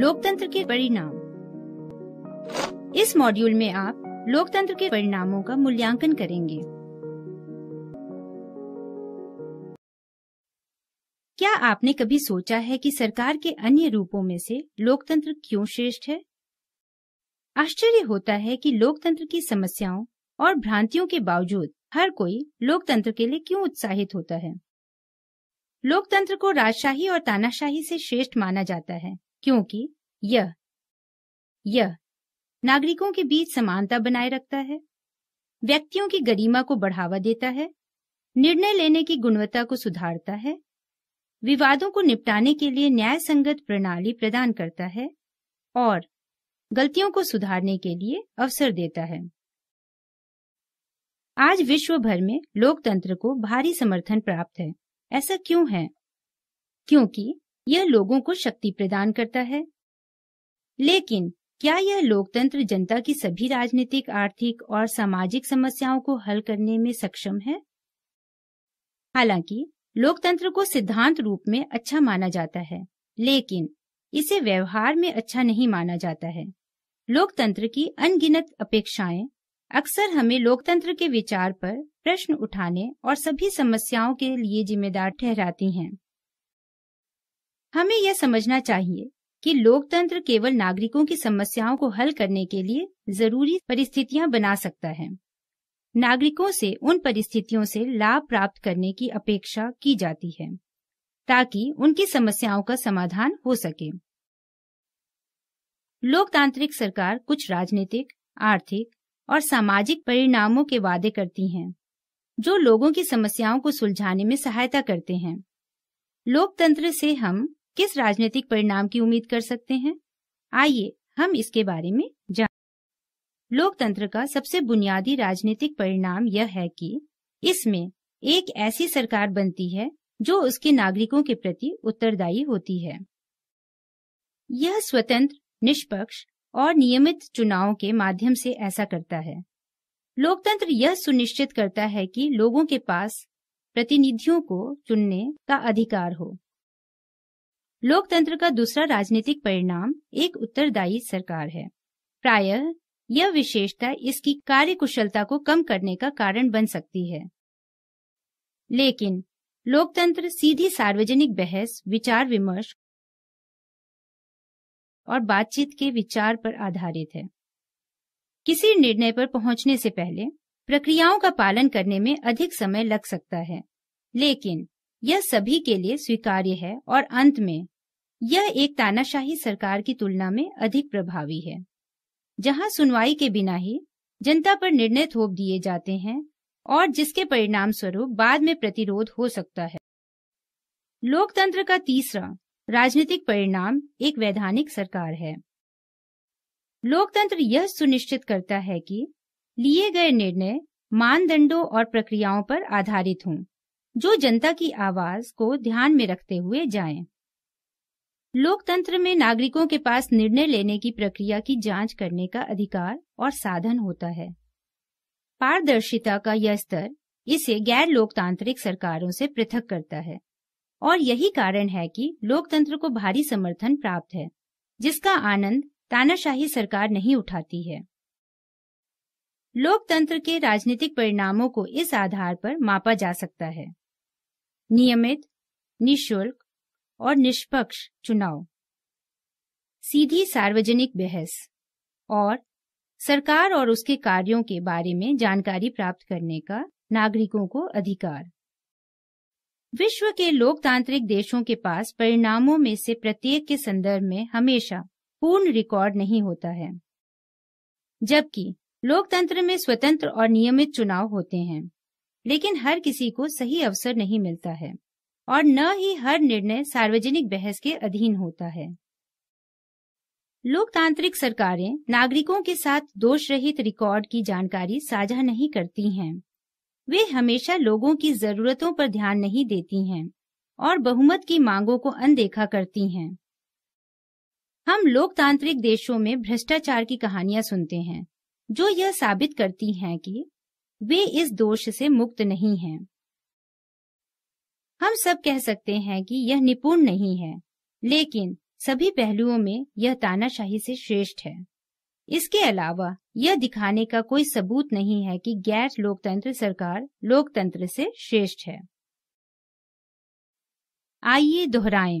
लोकतंत्र के परिणाम इस मॉड्यूल में आप लोकतंत्र के परिणामों का मूल्यांकन करेंगे क्या आपने कभी सोचा है कि सरकार के अन्य रूपों में से लोकतंत्र क्यों श्रेष्ठ है आश्चर्य होता है कि लोकतंत्र की समस्याओं और भ्रांतियों के बावजूद हर कोई लोकतंत्र के लिए क्यों उत्साहित होता है लोकतंत्र को राजशाही और तानाशाही से श्रेष्ठ माना जाता है क्योंकि यह यह नागरिकों के बीच समानता बनाए रखता है व्यक्तियों की गरिमा को बढ़ावा देता है निर्णय लेने की गुणवत्ता को सुधारता है विवादों को निपटाने के लिए न्याय संगत प्रणाली प्रदान करता है और गलतियों को सुधारने के लिए अवसर देता है आज विश्व भर में लोकतंत्र को भारी समर्थन प्राप्त है ऐसा क्यों है क्योंकि यह लोगों को शक्ति प्रदान करता है लेकिन क्या यह लोकतंत्र जनता की सभी राजनीतिक आर्थिक और सामाजिक समस्याओं को हल करने में सक्षम है हालांकि लोकतंत्र को सिद्धांत रूप में अच्छा माना जाता है लेकिन इसे व्यवहार में अच्छा नहीं माना जाता है लोकतंत्र की अनगिनत अपेक्षाएं अक्सर हमें लोकतंत्र के विचार पर प्रश्न उठाने और सभी समस्याओं के लिए जिम्मेदार ठहराती हैं हमें यह समझना चाहिए कि लोकतंत्र केवल नागरिकों की समस्याओं को हल करने के लिए जरूरी परिस्थितियां बना सकता है नागरिकों से उन परिस्थितियों से लाभ प्राप्त करने की अपेक्षा की जाती है ताकि उनकी समस्याओं का समाधान हो सके लोकतांत्रिक सरकार कुछ राजनीतिक आर्थिक और सामाजिक परिणामों के वादे करती हैं, जो लोगों की समस्याओं को सुलझाने में सहायता करते हैं लोकतंत्र से हम किस राजनीतिक परिणाम की उम्मीद कर सकते हैं आइए हम इसके बारे में जान लोकतंत्र का सबसे बुनियादी राजनीतिक परिणाम यह है कि इसमें एक ऐसी सरकार बनती है जो उसके नागरिकों के प्रति उत्तरदायी होती है यह स्वतंत्र निष्पक्ष और नियमित चुनावों के माध्यम से ऐसा करता है लोकतंत्र यह सुनिश्चित करता है कि लोगों के पास प्रतिनिधियों को चुनने का अधिकार हो लोकतंत्र का दूसरा राजनीतिक परिणाम एक उत्तरदायी सरकार है प्रायः यह विशेषता इसकी कार्यकुशलता को कम करने का कारण बन सकती है लेकिन लोकतंत्र सीधी सार्वजनिक बहस विचार विमर्श और बातचीत के विचार पर आधारित है किसी निर्णय पर पहुंचने से पहले प्रक्रियाओं का पालन करने में अधिक समय लग सकता है लेकिन यह सभी के लिए स्वीकार्य है और अंत में यह एक तानाशाही सरकार की तुलना में अधिक प्रभावी है जहां सुनवाई के बिना ही जनता पर निर्णय थोप दिए जाते हैं और जिसके परिणाम स्वरूप बाद में प्रतिरोध हो सकता है लोकतंत्र का तीसरा राजनीतिक परिणाम एक वैधानिक सरकार है लोकतंत्र यह सुनिश्चित करता है कि लिए गए निर्णय मानदंडों और प्रक्रियाओं पर आधारित हों जो जनता की आवाज को ध्यान में रखते हुए जाएं। लोकतंत्र में नागरिकों के पास निर्णय लेने की प्रक्रिया की जांच करने का अधिकार और साधन होता है पारदर्शिता का यह स्तर इसे गैर लोकतांत्रिक सरकारों से पृथक करता है और यही कारण है कि लोकतंत्र को भारी समर्थन प्राप्त है जिसका आनंद तानाशाही सरकार नहीं उठाती है लोकतंत्र के राजनीतिक परिणामों को इस आधार पर मापा जा सकता है नियमित निशुल्क और निष्पक्ष चुनाव सीधी सार्वजनिक बहस और सरकार और उसके कार्यों के बारे में जानकारी प्राप्त करने का नागरिकों को अधिकार विश्व के लोकतांत्रिक देशों के पास परिणामों में से प्रत्येक के संदर्भ में हमेशा पूर्ण रिकॉर्ड नहीं होता है जबकि लोकतंत्र में स्वतंत्र और नियमित चुनाव होते हैं लेकिन हर किसी को सही अवसर नहीं मिलता है और न ही हर निर्णय सार्वजनिक बहस के अधीन होता है लोकतांत्रिक सरकारें नागरिकों के साथ दोष रहित रिकॉर्ड की जानकारी साझा नहीं करती हैं वे हमेशा लोगों की जरूरतों पर ध्यान नहीं देती हैं और बहुमत की मांगों को अनदेखा करती हैं हम लोकतांत्रिक देशों में भ्रष्टाचार की कहानियां सुनते हैं जो यह साबित करती हैं कि वे इस दोष से मुक्त नहीं हैं हम सब कह सकते हैं कि यह निपुण नहीं है लेकिन सभी पहलुओं में यह तानाशाही से श्रेष्ठ है इसके अलावा यह दिखाने का कोई सबूत नहीं है कि गैर लोकतंत्र सरकार लोकतंत्र से श्रेष्ठ है आइए दोहराएं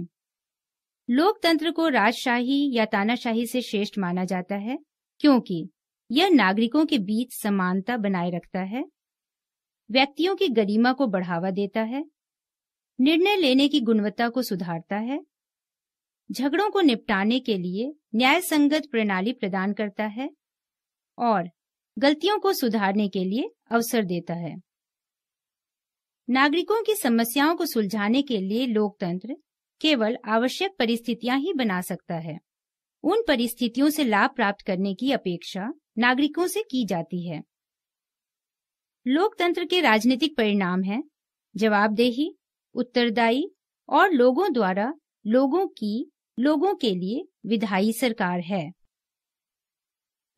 लोकतंत्र को राजशाही या तानाशाही से श्रेष्ठ माना जाता है क्योंकि यह नागरिकों के बीच समानता बनाए रखता है व्यक्तियों की गरिमा को बढ़ावा देता है निर्णय लेने की गुणवत्ता को सुधारता है झगड़ों को निपटाने के लिए न्याय संगत प्रणाली प्रदान करता है और गलतियों को सुधारने के लिए अवसर देता है नागरिकों की समस्याओं को सुलझाने के लिए लोकतंत्र केवल आवश्यक परिस्थितियां ही बना सकता है उन परिस्थितियों से लाभ प्राप्त करने की अपेक्षा नागरिकों से की जाती है लोकतंत्र के राजनीतिक परिणाम है जवाबदेही उत्तरदायी और लोगों द्वारा लोगों की लोगों के लिए विधायी सरकार है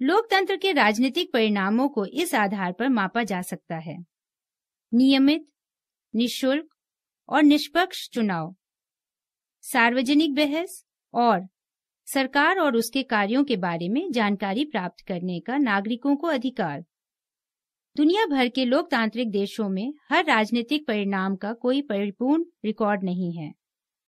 लोकतंत्र के राजनीतिक परिणामों को इस आधार पर मापा जा सकता है नियमित निशुल्क और निष्पक्ष चुनाव सार्वजनिक बहस और सरकार और उसके कार्यों के बारे में जानकारी प्राप्त करने का नागरिकों को अधिकार दुनिया भर के लोकतांत्रिक देशों में हर राजनीतिक परिणाम का कोई परिपूर्ण रिकॉर्ड नहीं है